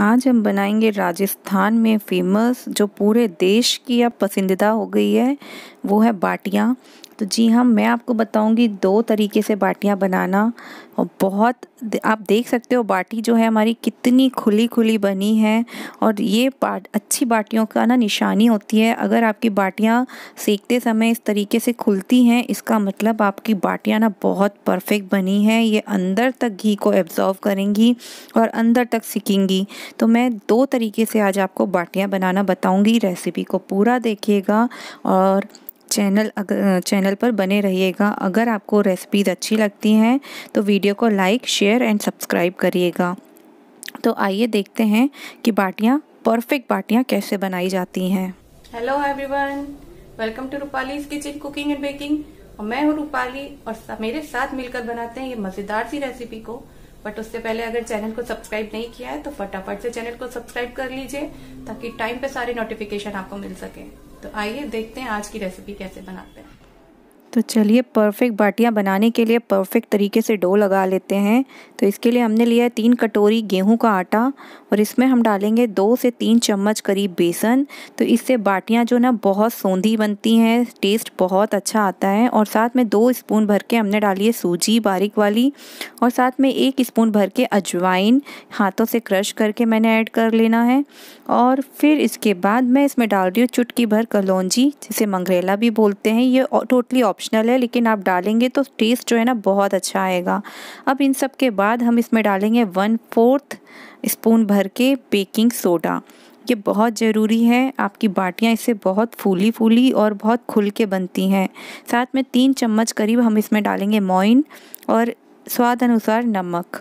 आज हम बनाएंगे राजस्थान में फेमस जो पूरे देश की अब पसंदीदा हो गई है वो है बाटियाँ तो जी हाँ मैं आपको बताऊंगी दो तरीके से बाटियाँ बनाना और बहुत आप देख सकते हो बाटी जो है हमारी कितनी खुली खुली बनी है और ये बाट अच्छी बाटियों का ना निशानी होती है अगर आपकी बाटियाँ सेकते समय इस तरीके से खुलती हैं इसका मतलब आपकी बाटियाँ ना बहुत परफेक्ट बनी है ये अंदर तक घी को एब्जॉर्व करेंगी और अंदर तक सिकेंगी तो मैं दो तरीके से आज आपको बाटियाँ बनाना बताऊँगी रेसिपी को पूरा देखिएगा और चैनल अगर चैनल पर बने रहिएगा अगर आपको रेसिपीज़ अच्छी लगती हैं तो वीडियो को लाइक शेयर एंड सब्सक्राइब करिएगा तो आइए देखते हैं कि बाटियाँ परफेक्ट बाटियाँ कैसे बनाई जाती हैं hello everyone welcome to Rupali's kitchen cooking and baking और मैं हूँ रूपाली और सा, मेरे साथ मिलकर बनाते हैं ये मजेदार सी रेसिपी को बट उससे पहले अगर चैनल को सब्सक्राइब नहीं किया है तो फटाफट से चैनल को सब्सक्राइब कर लीजिए ताकि टाइम पे सारे नोटिफिकेशन आपको मिल सके तो आइए देखते हैं आज की रेसिपी कैसे बनाते हैं तो चलिए परफेक्ट बाटियाँ बनाने के लिए परफेक्ट तरीके से डो लगा लेते हैं तो इसके लिए हमने लिया है तीन कटोरी गेहूं का आटा और इसमें हम डालेंगे दो से तीन चम्मच करीब बेसन तो इससे बाटियाँ जो ना बहुत सौंधी बनती हैं टेस्ट बहुत अच्छा आता है और साथ में दो स्पून भर के हमने डाली है सूजी बारीक वाली और साथ में एक स्पून भर के अजवाइन हाथों से क्रश करके मैंने ऐड कर लेना है और फिर इसके बाद मैं इसमें डाल रही हूँ चुटकी भर कलौजी जिसे मंगरेला भी बोलते हैं ये टोटली ऑप्शनल है लेकिन आप डालेंगे तो टेस्ट जो है ना बहुत अच्छा आएगा अब इन सब के बाद हम इसमें डालेंगे वन फोर्थ स्पून भर के बेकिंग सोडा ये बहुत ज़रूरी है आपकी बाटियाँ इससे बहुत फूली फूली और बहुत खुल के बनती हैं साथ में तीन चम्मच करीब हम इसमें डालेंगे मोइन और स्वाद अनुसार नमक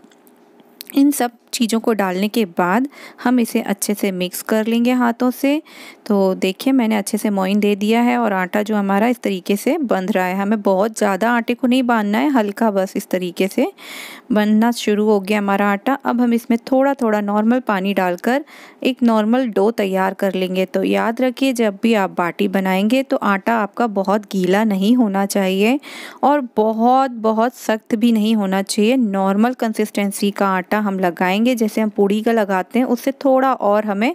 इन सब चीज़ों को डालने के बाद हम इसे अच्छे से मिक्स कर लेंगे हाथों से तो देखिए मैंने अच्छे से मोइन दे दिया है और आटा जो हमारा इस तरीके से बंध रहा है हमें बहुत ज़्यादा आटे को नहीं बांधना है हल्का बस इस तरीके से बनना शुरू हो गया हमारा आटा अब हम इसमें थोड़ा थोड़ा नॉर्मल पानी डालकर एक नॉर्मल डो तैयार कर लेंगे तो याद रखिए जब भी आप बाटी बनाएंगे तो आटा आपका बहुत गीला नहीं होना चाहिए और बहुत बहुत सख्त भी नहीं होना चाहिए नॉर्मल कंसिस्टेंसी का आटा हम लगाएंगे लगाएंगे जैसे हम पूड़ी का लगाते हैं उससे थोड़ा और हमें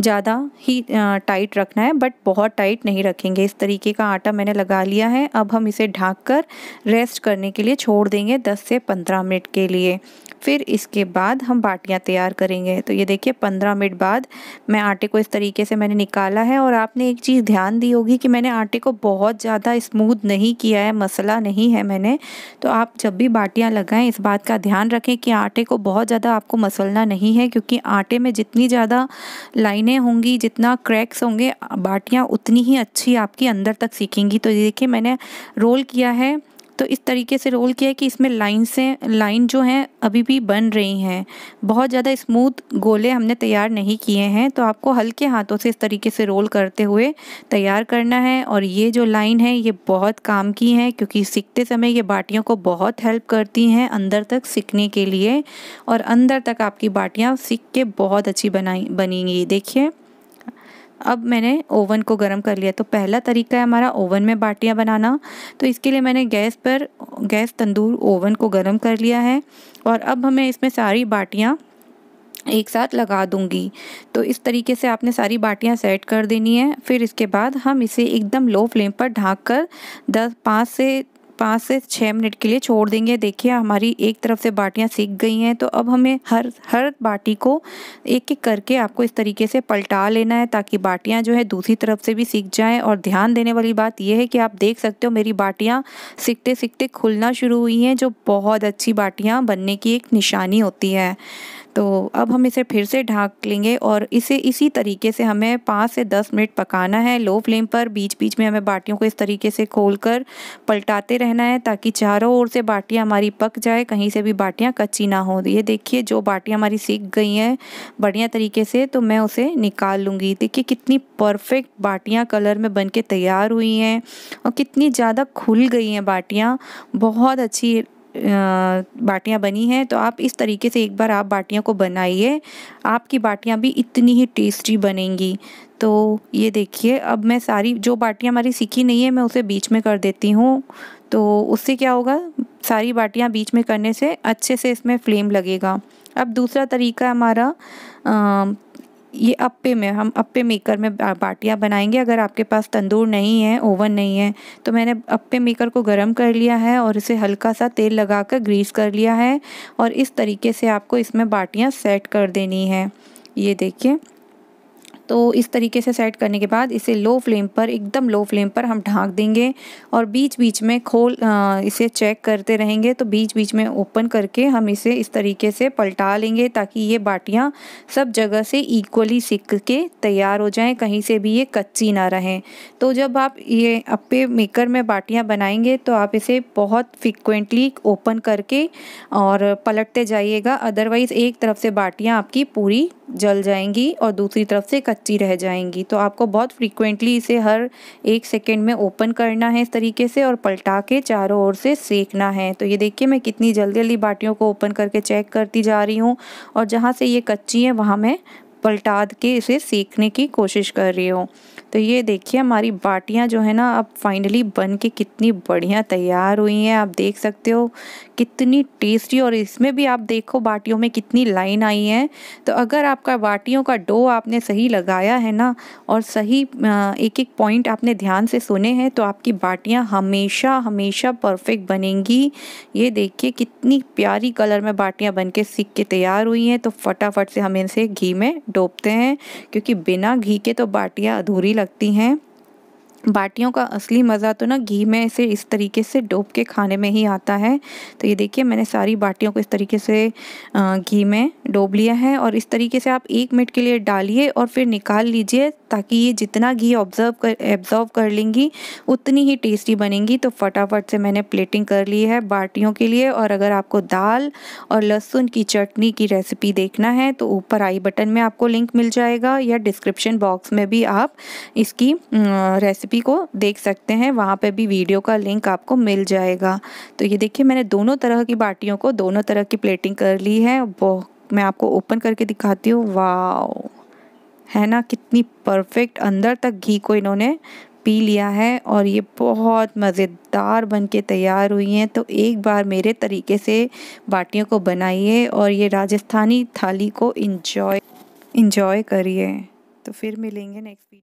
ज़्यादा ही टाइट रखना है बट बहुत टाइट नहीं रखेंगे इस तरीके का आटा मैंने लगा लिया है अब हम इसे ढाँक कर रेस्ट करने के लिए छोड़ देंगे दस से पंद्रह मिनट के लिए फिर इसके बाद हम बाटियाँ तैयार करेंगे तो ये देखिए पंद्रह मिनट बाद मैं आटे को इस तरीके से मैंने निकाला है और आपने एक चीज़ ध्यान दी होगी कि मैंने आटे को बहुत ज़्यादा स्मूथ नहीं किया है मसला नहीं है मैंने तो आप जब भी बाटियाँ लगाएं इस बात का ध्यान रखें कि आटे को बहुत ज़्यादा आपको मसलना नहीं है क्योंकि आटे में जितनी ज़्यादा लाइनें होंगी जितना क्रैक्स होंगे बाटियाँ उतनी ही अच्छी आपकी अंदर तक सीखेंगी तो ये देखिए मैंने रोल किया है तो इस तरीके से रोल किया है कि इसमें लाइन से लाइन जो हैं अभी भी बन रही हैं बहुत ज़्यादा स्मूथ गोले हमने तैयार नहीं किए हैं तो आपको हल्के हाथों से इस तरीके से रोल करते हुए तैयार करना है और ये जो लाइन है ये बहुत काम की है क्योंकि सीखते समय ये बाटियों को बहुत हेल्प करती हैं अंदर तक सीखने के लिए और अंदर तक आपकी बाटियाँ सीख के बहुत अच्छी बनाई बनेंगी देखिए अब मैंने ओवन को गर्म कर लिया तो पहला तरीका है हमारा ओवन में बाटियाँ बनाना तो इसके लिए मैंने गैस पर गैस तंदूर ओवन को गर्म कर लिया है और अब हमें इसमें सारी बाटियाँ एक साथ लगा दूंगी तो इस तरीके से आपने सारी बाटियाँ सेट कर देनी है फिर इसके बाद हम इसे एकदम लो फ्लेम पर ढाँक कर दस पाँच से पाँच से छः मिनट के लिए छोड़ देंगे देखिए हमारी एक तरफ से बाटियाँ सीख गई हैं तो अब हमें हर हर बाटी को एक एक करके आपको इस तरीके से पलटा लेना है ताकि बाटियाँ जो है दूसरी तरफ से भी सीख जाएँ और ध्यान देने वाली बात यह है कि आप देख सकते हो मेरी बाटियाँ सीखते सीखते खुलना शुरू हुई हैं जो बहुत अच्छी बाटियाँ बनने की एक निशानी होती है तो अब हम इसे फिर से ढाँक लेंगे और इसे इसी तरीके से हमें पाँच से दस मिनट पकाना है लो फ्लेम पर बीच बीच में हमें बाटियों को इस तरीके से खोल कर पलटाते रहना है ताकि चारों ओर से बाटियाँ हमारी पक जाए कहीं से भी बाटियाँ कच्ची ना हो ये देखिए जो बाटियाँ हमारी सीख गई हैं बढ़िया तरीके से तो मैं उसे निकाल लूँगी देखिए कितनी परफेक्ट बाटियाँ कलर में बन के तैयार हुई हैं और कितनी ज़्यादा खुल गई हैं बाटियाँ बहुत अच्छी बाटियाँ बनी हैं तो आप इस तरीके से एक बार आप बाटियाँ को बनाइए आपकी बाटियाँ भी इतनी ही टेस्टी बनेंगी तो ये देखिए अब मैं सारी जो बाटियाँ हमारी सीखी नहीं है मैं उसे बीच में कर देती हूँ तो उससे क्या होगा सारी बाटियाँ बीच में करने से अच्छे से इसमें फ्लेम लगेगा अब दूसरा तरीका हमारा ये अप्पे में हम अप्पे मेकर में बाटियाँ बनाएंगे अगर आपके पास तंदूर नहीं है ओवन नहीं है तो मैंने अप्पे मेकर को गर्म कर लिया है और इसे हल्का सा तेल लगाकर ग्रीस कर लिया है और इस तरीके से आपको इसमें बाटियाँ सेट कर देनी है ये देखिए तो इस तरीके से सेट करने के बाद इसे लो फ्लेम पर एकदम लो फ्लेम पर हम ढाँक देंगे और बीच बीच में खोल इसे चेक करते रहेंगे तो बीच बीच में ओपन करके हम इसे इस तरीके से पलटा लेंगे ताकि ये बाटियाँ सब जगह से इक्वली सिक के तैयार हो जाएं कहीं से भी ये कच्ची ना रहें तो जब आप ये अपे मेकर में बाटियाँ बनाएंगे तो आप इसे बहुत फ्रिक्वेंटली ओपन करके और पलटते जाइएगा अदरवाइज़ एक तरफ से बाटियाँ आपकी पूरी जल जाएंगी और दूसरी तरफ से कच्ची रह जाएंगी तो आपको बहुत फ्रीक्वेंटली इसे हर एक सेकेंड में ओपन करना है इस तरीके से और पलटा के चारों ओर से सेकना है तो ये देखिए मैं कितनी जल्दी जल्दी बाटियों को ओपन करके चेक करती जा रही हूँ और जहाँ से ये कच्ची है वहाँ मैं पलटा के इसे सेकने की कोशिश कर रही हूँ तो ये देखिए हमारी बाटियाँ जो है ना अब फाइनली बन के कितनी बढ़िया तैयार हुई हैं आप देख सकते हो कितनी टेस्टी और इसमें भी आप देखो बाटियों में कितनी लाइन आई है तो अगर आपका बाटियों का डो आपने सही लगाया है ना और सही एक एक पॉइंट आपने ध्यान से सुने हैं तो आपकी बाटियाँ हमेशा हमेशा परफेक्ट बनेंगी ये देखिए कितनी प्यारी कलर में बाटियाँ बन के सीख के तैयार हुई हैं तो फटाफट से हम इनसे घी में डोबते हैं क्योंकि बिना घी के तो बाटियाँ अधूरी लग सकती हैं बाटियों का असली मज़ा तो ना घी में इसे इस तरीके से डोब के खाने में ही आता है तो ये देखिए मैंने सारी बाटियों को इस तरीके से घी में डोब लिया है और इस तरीके से आप एक मिनट के लिए डालिए और फिर निकाल लीजिए ताकि ये जितना घी ऑब्जर्व कर एब्जॉर्व कर लेंगी उतनी ही टेस्टी बनेंगी तो फटाफट से मैंने प्लेटिंग कर ली है बाटियों के लिए और अगर आपको दाल और लहसुन की चटनी की रेसिपी देखना है तो ऊपर आई बटन में आपको लिंक मिल जाएगा या डिस्क्रिप्शन बॉक्स में भी आप इसकी रेसिपी रेसिपी को देख सकते हैं वहाँ पे भी वीडियो का लिंक आपको मिल जाएगा तो ये देखिए मैंने दोनों तरह की बाटियों को दोनों तरह की प्लेटिंग कर ली है वो मैं आपको ओपन करके दिखाती हूँ वाओ है ना कितनी परफेक्ट अंदर तक घी को इन्होंने पी लिया है और ये बहुत मज़ेदार बन के तैयार हुई हैं तो एक बार मेरे तरीके से बाटियों को बनाइए और ये राजस्थानी थाली को इंजॉय इंजॉय करिए तो फिर मिलेंगे नेक्स्ट वीडियो